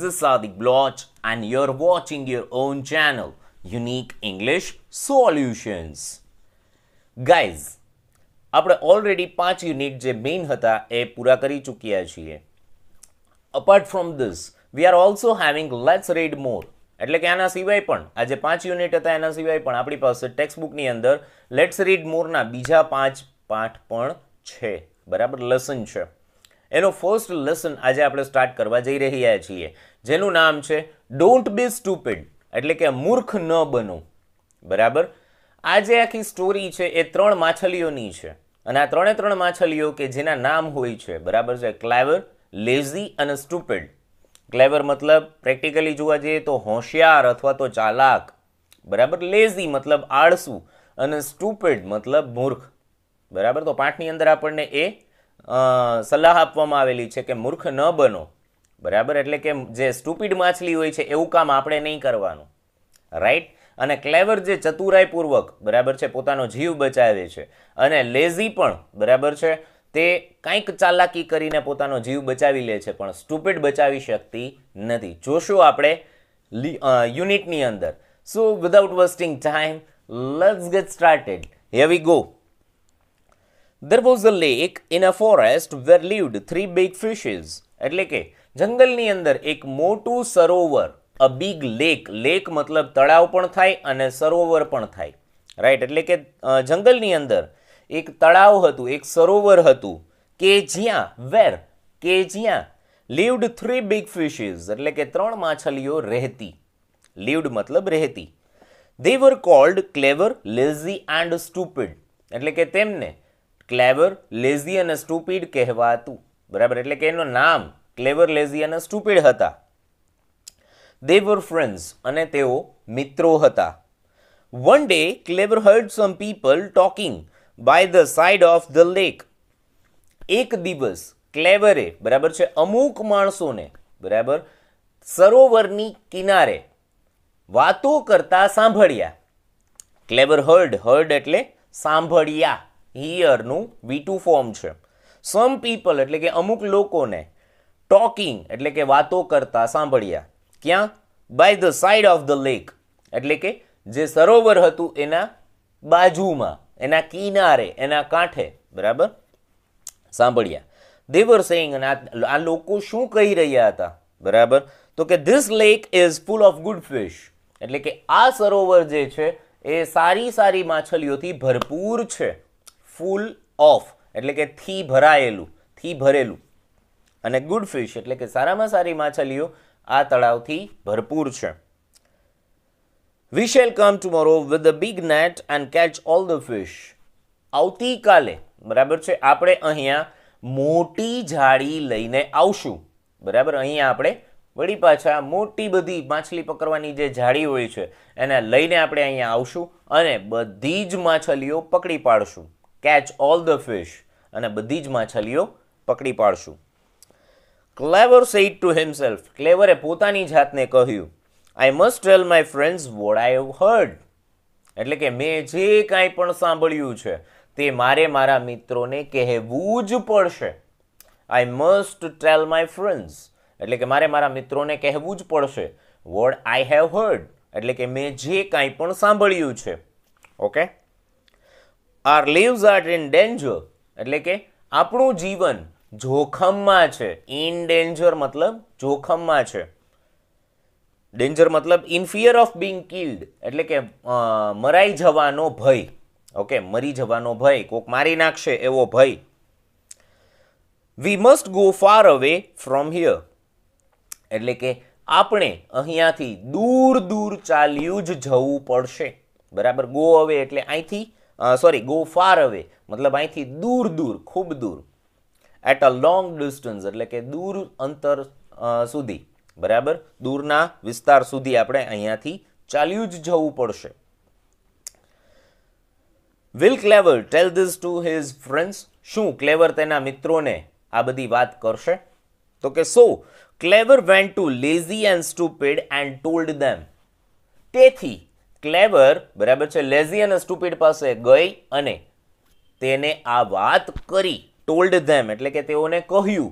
This is Sadiq Bloch and you're watching your own channel, Unique English Solutions. Guys, આપણે already પાંચ unit જે main હતા એ પૂરા કરી ચૂક્યા છીએ apart from this we are also having let's read more એટલે કે આના સિવાય પણ આ જે પાંચ યુનિટ હતા એના સિવાય પણ આપણી પાસે ટેક્સ્ટબુકની અંદર લેટ્સ રીડ મોરના બીજા પાંચ પાઠ પણ છે બરાબર લેસન છે એનો ફર્સ્ટ લેસન આજે આપણે સ્ટાર્ટ કરવા જઈ રહ્યા છીએ જેનું નામ છે ડોન્ટ બી સ્ટુપિડ એટલે કે મૂર્ખ ન બનો બરાબર આજે આખી સ્ટોરી છે એ ત્રણ માછલીઓની છે અને આ ત્રણે ત્રણ માછલીઓ કે જેના નામ હોય છે બરાબર છે ક્લેવર લેઝી અને સ્ટુપિડ ક્લેવર મતલબ પ્રેક્ટિકલી જોવા જઈએ તો હોશિયાર અથવા તો ચાલાક બરાબર લેઝી મતલબ આળસુ અને સ્ટુપિડ મતલબ મૂર્ખ બરાબર તો પાઠની અંદર આપણને એ સલાહ આપવામાં આવેલી છે કે મૂર્ખ ન બનો બરાબર એટલે કે જે સ્ટુપિડ માછલી હોય છે એવું કામ આપણે નહીં કરવાનું રાઈટ અને ક્લેવર જે ચતુરાઈપૂર્વક બરાબર છે પોતાનો જીવ બચાવે છે અને લેઝી પણ બરાબર છે તે કંઈક ચાલાકી કરીને પોતાનો જીવ બચાવી લે છે પણ સ્ટુપિડ બચાવી શકતી નથી જોશું આપણે યુનિટની અંદર so without wasting time let's get started heavy go There was a lake in a forest where lived three big fishes. એટલે કે જંગલની અંદર એક મોટું સરોવર અ બિગ લેક લેક મતલબ તળાવ પણ થાય અને સરોવર પણ થાય રાઈટ એટલે કે જંગલની અંદર એક તળાવ હતું એક સરોવર હતું કે જ્યાં વેર કે જ્યાં લીવડ થ્રી બિગ ફિશીસ એટલે કે ત્રણ માછલીઓ રહેતી લીવડ મતલબ રહેતી they were called Clever Lazy and Stupid એટલે કે તેમને ક્લેવર લેઝી અને સ્ટુપિડ કહેવાતું બરાબર એટલે કે એનું નામ ક્લેવર લેઝી અને સ્ટુપિડ હતા દે ફ્રેન્ડ્સ અને તેઓ મિત્રો હતા one day Clever heard some people talking by the side of the lake એક દિવસ ક્લેવરે બરાબર છે અમુક માણસોને બરાબર સરોવરની કિનારે વાતો કરતા સાંભળ્યા ક્લેવર હર્ડ હર્ડ એટલે સાંભળ્યા હિયરનું વી ટુ ફોર્મ છે સમ પીપલ એટલે કે અમુક લોકોને ટોકિંગ એટલે કે વાતો કરતા સાંભળ્યા ક્યાં by the side of the lake એટલે કે જે સરોવર હતું એના બાજુમાં એના કિનારે એના કાંઠે બરાબર સાંભળ્યા દેવર સેઇંગ અને આ લોકો શું કહી રહ્યા હતા બરાબર તો કે this lake is full of good fish એટલે કે આ સરોવર જે છે એ સારી સારી માછલીઓથી ભરપૂર છે ફૂલ ઓફ એટલે કે થી ભરાયેલું થી ભરેલું અને ગુડ ફિશ એટલે કે સારામાં સારી માછલીઓ આ તળાવથી ભરપૂર છે we shall come tomorrow with the big net and catch all the fish આવતીકાલે બરાબર છે આપણે અહીંયા મોટી જાળી લઈને આવશું બરાબર અહીંયા આપણે વળી પાછા મોટી બધી માછલી પકડવાની જે જાળી હોય છે એને લઈને આપણે અહીંયા આવશું અને બધી જ માછલીઓ પકડી પાડશું કેચ ઓલ ધ ફિશ અને બધી જ માછલીઓ પકડી પાડશું ક્લેવર સેઇટ ટુ હિમસેલ્ફ ક્લેવરે પોતાની જાતને કહ્યું I must tell my friends what I have heard એટલે કે મેં જે કાંઈ પણ સાંભળ્યું છે તે મારે મારા મિત્રોને કહેવું જ પડશે I must tell my friends એટલે કે મારે મારા મિત્રોને કહેવું જ પડશે વોટ આઈ હેવ હર્ડ એટલે કે મેં જે કાંઈ પણ સાંભળ્યું છે okay our lives are in danger એટલે કે આપણું જીવન જોખમમાં છે ઇન ડેન્જર મતલબ જોખમમાં છે ડેન્જર મતલબ in fear of being killed એટલે કે મરાઈ જવાનો ભય ઓકે મરી જવાનો ભય કોક મારી નાખશે એવો ભય we must go far away from here એટલે કે આપણે અહીંયાથી દૂર દૂર ચાલ્યું જ જવું પડશે બરાબર ગો અવે એટલે અહીંથી સોરી ગો ફાર અવે મતલબ અહીંથી દૂર દૂર ખૂબ દૂર એટ અ લોંગ ડિસ્ટન્સ એટલે કે દૂર અંતર સુધી બરાબર દૂરના વિસ્તાર સુધી આપણે અહીંયાથી ચાલ્યું જ જવું પડશે will Clever tell this to his friends શું ક્લેવર તેના મિત્રોને આ બધી વાત કરશે તો કે so Clever went to Lazy and Stupid and told them તેથી ક્લેવર બરાબર છે લેઝી અને સ્ટુપિડ પાસે ગઈ અને તેને આ વાત કરી ટોલ્ડ ધેમ એટલે કે તેઓને કહ્યું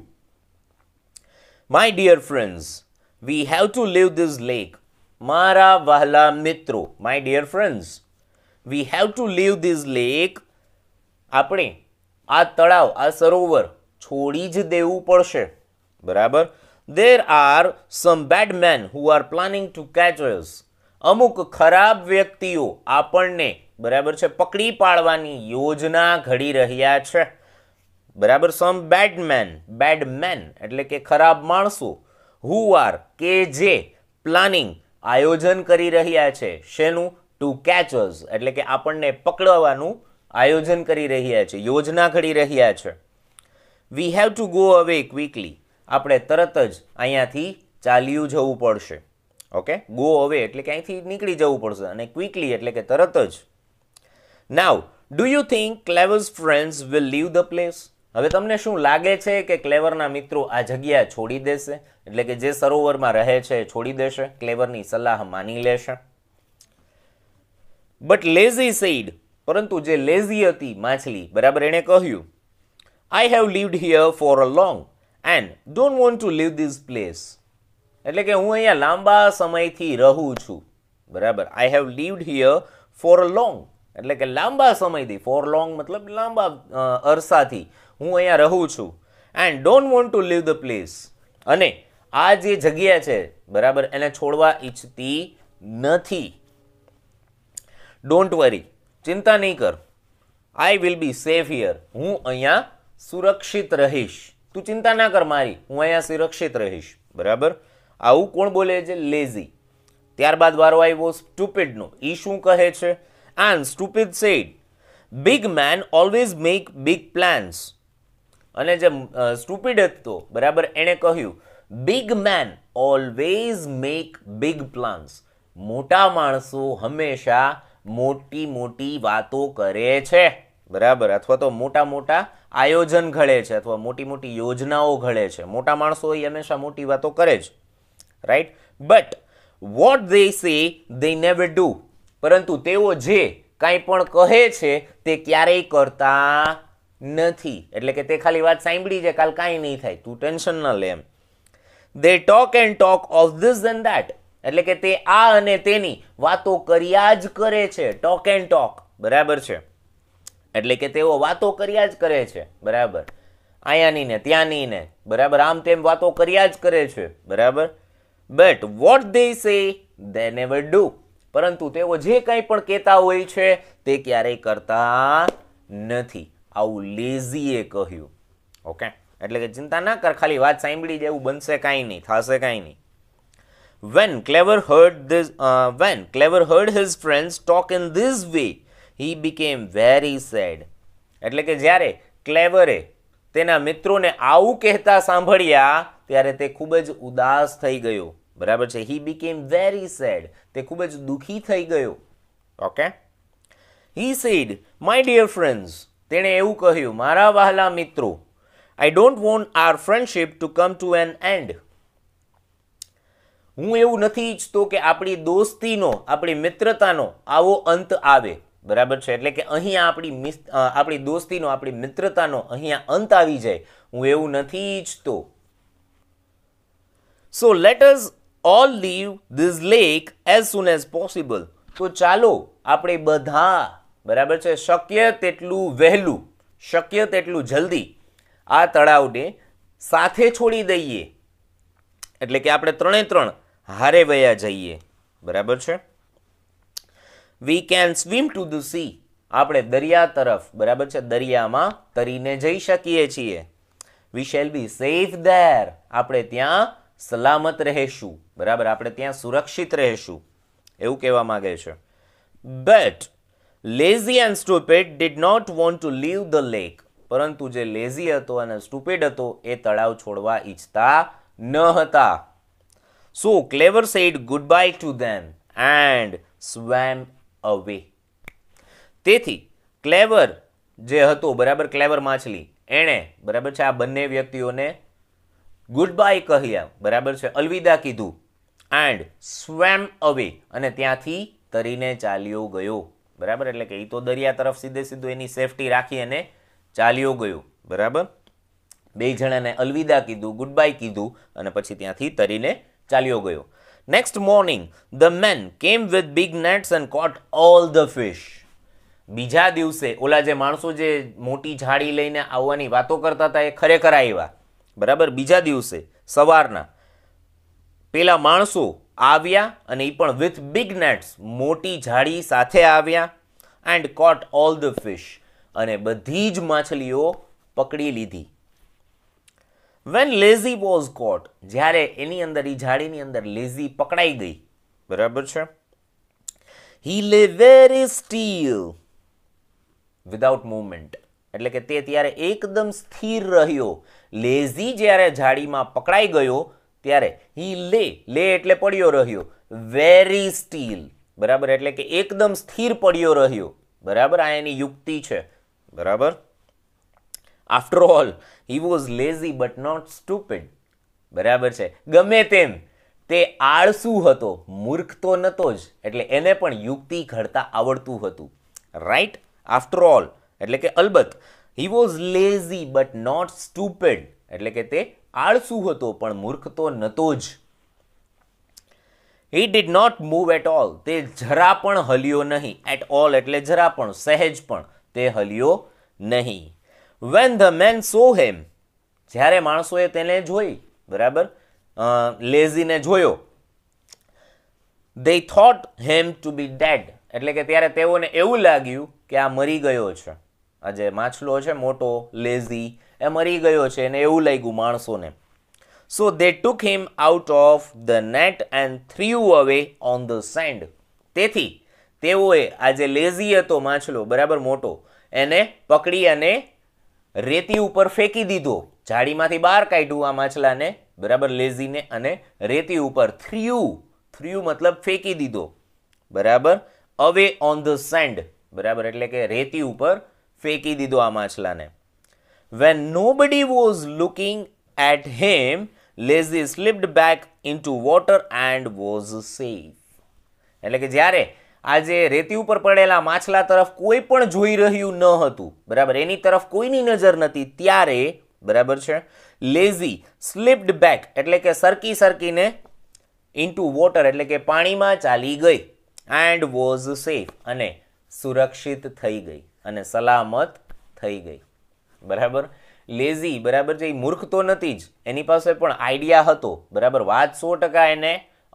my dear friends we have to leave this lake મારા વહાલા મિત્રો my dear friends we have to leave this lake આપણે આ તળાવ આ સરોવર છોડી જ દેવું પડશે બરાબર there are some bad men who are planning to catch us અમુક ખરાબ વ્યક્તિઓ આપણને બરાબર છે પકડી પાડવાની યોજના ઘડી રહ્યા છે બરાબર સમ બેડમેન બેડમેન એટલે કે ખરાબ માણસો હુ આર કે જે પ્લાનિંગ આયોજન કરી રહ્યા છે શેનું ટુ કેચર્સ એટલે કે આપણને પકડવાનું આયોજન કરી રહ્યા છે યોજના ઘડી રહ્યા છે we have to go away quickly આપણે તરત જ અહીંયાથી ચાલ્યું જવું પડશે ઓકે ગો અવે એટલે કે અહીંથી નીકળી જવું પડશે અને ક્વિકલી એટલે કે તરત જ now do you think Clever's friends will leave the place હવે તમને શું લાગે છે કે ક્લેવરના મિત્રો આ જગ્યા છોડી દેશે એટલે કે જે સરોવરમાં રહે છે છોડી દેશે ક્લેવરની સલાહ માની લેશે બટ લેઝી સેઇડ પરંતુ જે લેઝી હતી માછલી બરાબર એણે કહ્યું I have lived here for a long and don't want to leave this place એટલે કે હું અહીંયા લાંબા સમયથી રહું છું બરાબર I have lived here for long એટલે કે લાંબા સમયથી ફોર લોંગ મતલબ લાંબા અરસાથી હું અહીંયા રહું છું and don't want to leave the place અને આ જે જગ્યા છે બરાબર એને છોડવા ઈચ્છતી નથી ડોન્ટ વરી ચિંતા નહીં કર I will be safe here હું અહીંયા સુરક્ષિત રહીશ તું ચિંતા ના કર મારી હું અહીંયા સુરક્ષિત રહીશ બરાબર આવું કોણ બોલે છે લેઝી ત્યારબાદ વારો આવ્યો સ્ટુપિડનો એ શું કહે છે and Stupid said big men always make big plans અને જે સ્ટુપિડ હતો બરાબર એણે કહ્યું big men always make big plans મોટા માણસો હંમેશા મોટી મોટી વાતો કરે છે બરાબર અથવા તો મોટા મોટા આયોજન ઘડે છે અથવા મોટી મોટી યોજનાઓ ઘડે છે મોટા માણસો એ હંમેશા મોટી વાતો કરે છે રાઈટ બટ વોટ દે સે દે નેવર ડુ પરંતુ તેઓ જે કાંઈ પણ કહે છે તે ક્યારેય કરતા નથી એટલે કે તે ખાલી વાત સાંભળી છે કાલ કાંઈ નહીં થાય તું ટેન્શન ન લે um they talk and talk of this and that એટલે કે તે આ અને તેની વાતો કર્યા જ કરે છે ટોક એન્ડ ટોક બરાબર છે એટલે કે તેઓ વાતો કર્યા જ કરે છે બરાબર અહીંયાની ને ત્યાંની ને બરાબર આમ તેમ વાતો કર્યા જ કરે છે બરાબર બટ વોટ દે સે દે નેવર ડુ પરંતુ તેઓ જે કંઈ પણ કહેતા હોય છે તે ક્યારેય કરતા નથી આવું લેઝીએ કહ્યું ઓકે એટલે કે ચિંતા ના કર ખાલી વાત સાંભળી જ એવું બનશે કાંઈ નહીં થશે કાંઈ નહીં when Clever heard these when Clever heard his his friends talk in this way he became very એટલે કે જ્યારે ક્લેવરે તેના મિત્રોને આવું કહેતા સાંભળ્યા ત્યારે તે ખૂબ જ ઉદાસ થઈ ગયો બરાબર છે હી બીકેમ વેરી સેડ તે ખૂબ જ દુઃખી થઈ ગયો okay he said my dear friends તેણે એવું કહ્યું મારા વહાલા મિત્રો I don't want our friendship to come to an end હું એવું નથી ઈચ્છતો કે આપણી દોસ્તીનો આપણી મિત્રતાનો આવો અંત આવે બરાબર છે એટલે કે અહીંયા આપણી આપણી દોસ્તીનો આપણી મિત્રતાનો અહીંયા અંત આવી જાય હું એવું નથી ઈચ્છતો so let us all leave this lake as soon as possible તો ચાલો આપણે બધા બરાબર છે શક્ય તેટલું વહેલું શક્ય તેટલું જલ્દી આ તળાવને સાથે છોડી દઈએ એટલે કે આપણે ત્રણે ત્રણ હારે વયા જઈએ બરાબર છે we can swim to the sea આપણે દરિયા તરફ બરાબર છે દરિયામાં તરીને જઈ શકીએ છીએ we shall be safe there આપણે ત્યાં સલામત રહેશું બરાબર આપણે ત્યાં સુરક્ષિત રહેશું એવું કહેવા માગે છે but Lazy and Stupid did not want to leave the lake પરંતુ જે લેઝી હતો અને સ્ટુપિડ હતો એ તળાવ છોડવા ઈચ્છતા ન હતા so Clever said goodbye to them and swam away તેથી ક્લેવર જે હતો બરાબર ક્લેવર માછલી એણે બરાબર છે આ બંને વ્યક્તિઓને ગુડ બાય કહ્યા બરાબર છે અલવિદા કીધું એન્ડ સ્વેમ અવે અને ત્યાંથી તરીને ચાલ્યો ગયો બરાબર એટલે કે એ તો દરિયા તરફ સીધે સીધું એની સેફટી રાખી અને ચાલ્યો ગયો બરાબર બે જણાને અલવિદા કીધું ગુડ બાય કીધું અને પછી ત્યાંથી તરીને ચાલ્યો ગયો next morning the men came with big nets and caught all the fish બીજા દિવસે ઓલા જે માણસો જે મોટી ઝાડી લઈને આવવાની વાતો કરતા હતા એ ખરેખર આવ્યા બરાબર બીજા દિવસે સવારના પેલા માણસો આવ્યા અને એ પણ વિથ બિગ નેટ્સ મોટી જાળી સાથે આવ્યા and caught all the fish અને બધી જ માછલીઓ પકડી લીધી વેન લેઝી વોઝ કોટ જ્યારે એની અંદર એ જાળીની અંદર લેઝી પકડાઈ ગઈ બરાબર છે હી લે વેરી સ્ટીલ વિધાઉટ મૂવમેન્ટ એટલે કે તે ત્યારે એકદમ સ્થિર રહ્યો લેઝી જ્યારે જાળીમાં પકડાઈ ગયો ત્યારે હી લે લે એટલે પડ્યો રહ્યો વેરી સ્ટીલ બરાબર એટલે કે એકદમ સ્થિર પડ્યો રહ્યો બરાબર આ એની યુક્તિ છે બરાબર after all he was lazy but not stupid બરાબર છે ગમે તેમ તે આળસુ હતો મૂર્ખ તો નહોતો જ એટલે એને પણ યુક્તિ ઘડતા આવડતું હતું રાઈટ આફ્ટર ઓલ એટલે કે અલબત્ત he was lazy but not stupid એટલે કે તે આળસુ હતો પણ મૂર્ખ તો નહોતો જ he did not move at all તે જરા પણ હલ્યો નહીં એટ ઓલ એટલે જરા પણ સહેજ પણ તે હલ્યો નહીં when the men saw him જ્યારે માણસોએ તેને જોઈ બરાબર લેઝીને જોયો they thought him to be dead એટલે કે ત્યારે તેઓને એવું લાગ્યું કે આ મરી ગયો છે જે માછલો છે મોટો લેઝી એ મરી ગયો છે અને એવું લાગ્યું માણસોને so they took him out of the net and threw away on the sand તેથી તેઓએ આ જે લેઝી હતો માછલો બરાબર મોટો એને પકડી અને રેતી ઉપર ફેંકી દીધો જાડીમાંથી બહાર કાઢ્યું આ માછલાને બરાબર લેઝીને અને રેતી ઉપર થ્રીયુ થ્રીયુ મતલબ ફેંકી દીધો બરાબર અવે ઓન ધ સેન્ડ બરાબર એટલે કે રેતી ઉપર ફેંકી દીધો આ માછલાને when nobody was looking at him Lazy slipped back into water and was safe એટલે કે જ્યારે આજે રેતી ઉપર પડેલા માછલા તરફ કોઈ પણ જોઈ રહ્યું ન હતું બરાબર એની તરફ કોઈની નજર નથી ત્યારે બરાબર છે લેઝી સ્લીપ્ડ બેક એટલે કે સરકી સરકીને ઇન્ટુ વોટર એટલે કે પાણીમાં ચાલી ગઈ એન્ડ વોઝ સેફ અને સુરક્ષિત થઈ ગઈ અને સલામત થઈ ગઈ બરાબર લેઝી બરાબર છે એ મૂર્ખ તો નથી જ એની પાસે પણ આઈડિયા હતો બરાબર વાત સો ટકા એને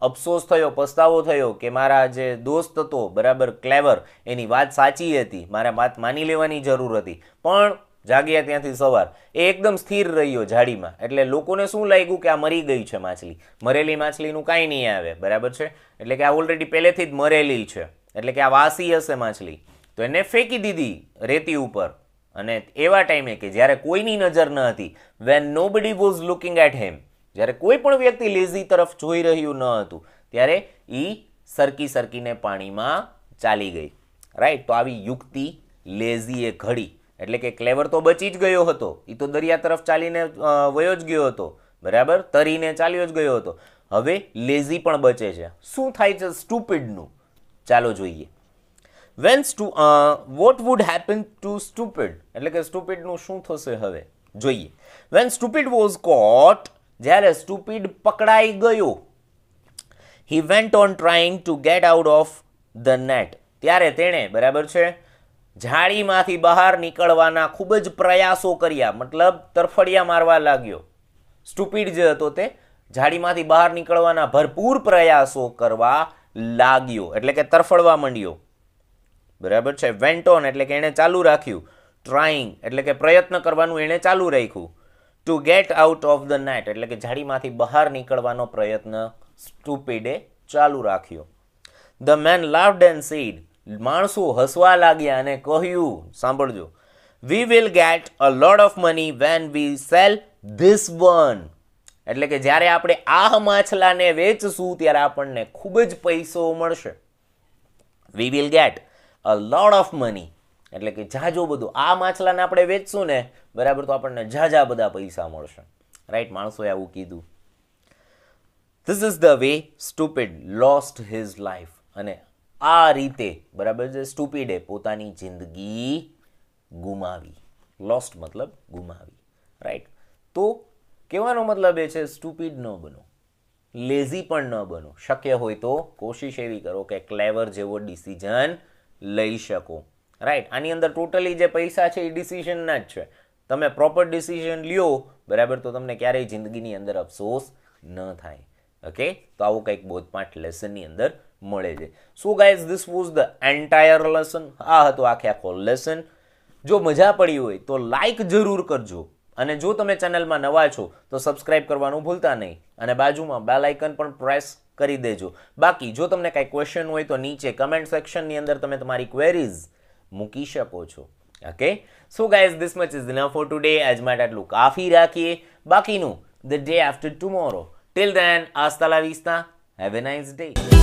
અફસોસ થયો પસ્તાવો થયો કે મારા જે દોસ્ત હતો બરાબર ક્લેવર એની વાત સાચી હતી મારા વાત માની લેવાની જરૂર હતી પણ જાગ્યા ત્યાંથી સવાર એ એકદમ સ્થિર રહ્યો જાડીમાં એટલે લોકોને શું લાગ્યું કે આ મરી ગઈ છે માછલી મરેલી માછલીનું કાંઈ નહીં આવે બરાબર છે એટલે કે આ ઓલરેડી પહેલેથી જ મરેલી છે એટલે કે આ વાસી હશે માછલી તો એને ફેંકી દીધી રેતી ઉપર અને એવા ટાઈમે કે જ્યારે કોઈની નજર ન હતી when nobody was looking at him જ્યારે કોઈ પણ વ્યક્તિ લેઝી તરફ જોઈ રહ્યું ન હતું ત્યારે એ સરકી સરકીને પાણીમાં ચાલી ગઈ રાઈટ તો આવી યુક્તિ લેઝીએ ઘડી એટલે કે ક્લેવર તો બચી જ ગયો હતો એ તો દરિયા તરફ ચાલીને વયો જ ગયો હતો બરાબર તરીને ચાલ્યો જ ગયો હતો હવે લેઝી પણ બચે છે શું થાય છે સ્ટુપિડનું ચાલો જોઈએ when stu what would happen to Stupid એટલે કે સ્ટુપિડનું શું થશે હવે જોઈએ વેન સ્ટુપિડ વોઝ કોટ જ્યારે સ્ટુપિડ પકડાઈ ગયો he went on trying to get out of the net ત્યારે તેણે બરાબર છે જાળીમાંથી બહાર નીકળવાના ખૂબ જ પ્રયાસો કર્યા મતલબ તરફડિયા મારવા લાગ્યો સ્ટુપિડ જે હતો તે જાળીમાંથી બહાર નીકળવાના ભરપૂર પ્રયાસો કરવા લાગ્યો એટલે કે તરફડવા માંડ્યો બરાબર છે વેન્ટ ઓન એટલે કે એણે ચાલુ રાખ્યું ટ્રાઈંગ એટલે કે પ્રયત્ન કરવાનું એણે ચાલુ રાખ્યું to get out of the net એટલે કે જાળીમાંથી બહાર નીકળવાનો પ્રયત્ન સ્ટુપિડે ચાલુ રાખ્યો the men laughed and said માણસો હસવા લાગ્યા અને કહ્યું સાંભળજો we will get a load of money when we sell this one એટલે કે જ્યારે આપણે આ માછલાને વેચશું ત્યારે આપણને ખૂબ જ પૈસો મળશે we will get a load of money એટલે કે જાજો બધું આ માછલાને આપણે વેચશું ને બરાબર તો આપણને જાજા બધા પૈસા મળશે રાઈટ માણસોએ આવું કીધું this is the way Stupid lost his life અને આ રીતે બરાબર છે સ્ટુપિડે પોતાની જિંદગી ગુમાવી લોસ્ટ મતલબ ગુમાવી રાઈટ તો કહેવાનો મતલબ એ છે સ્ટુપિડ ન બનો લેઝી પણ ન બનો શક્ય હોય તો કોશિશ એવી કરો કે ક્લેવર જેવો ડિસિઝન લઈ શકો રાઈટ આની અંદર ટોટલી જે પૈસા છે એ ડિસિઝનના જ છે તમે પ્રોપર ડિસિઝન લ્યો બરાબર તો તમને ક્યારેય જિંદગીની અંદર અફસોસ ન થાય ઓકે તો આવું કંઈક બોધપાઠ લેસનની અંદર મળે છે so guys this was the entire lesson આ હતો આખે આખો લેસન જો મજા પડી હોય તો લાઇક જરૂર કરજો અને જો તમે ચેનલમાં નવા છો તો સબસ્ક્રાઇબ કરવાનું ભૂલતા નહીં અને બાજુમાં બેલ આઇકન પણ પ્રેસ કરી દેજો બાકી જો તમને કાંઈ ક્વેશ્ચન હોય તો નીચે કમેન્ટ સેક્શનની અંદર તમે તમારી ક્વેરીઝ મૂકી શકો છો okay so guys this much is enough for today આજ માટે આટલું કાફી રાખીએ બાકીનું the day after tomorrow till then આસ્તા લા વિસ્તા હેવ એ નાઇસ ડે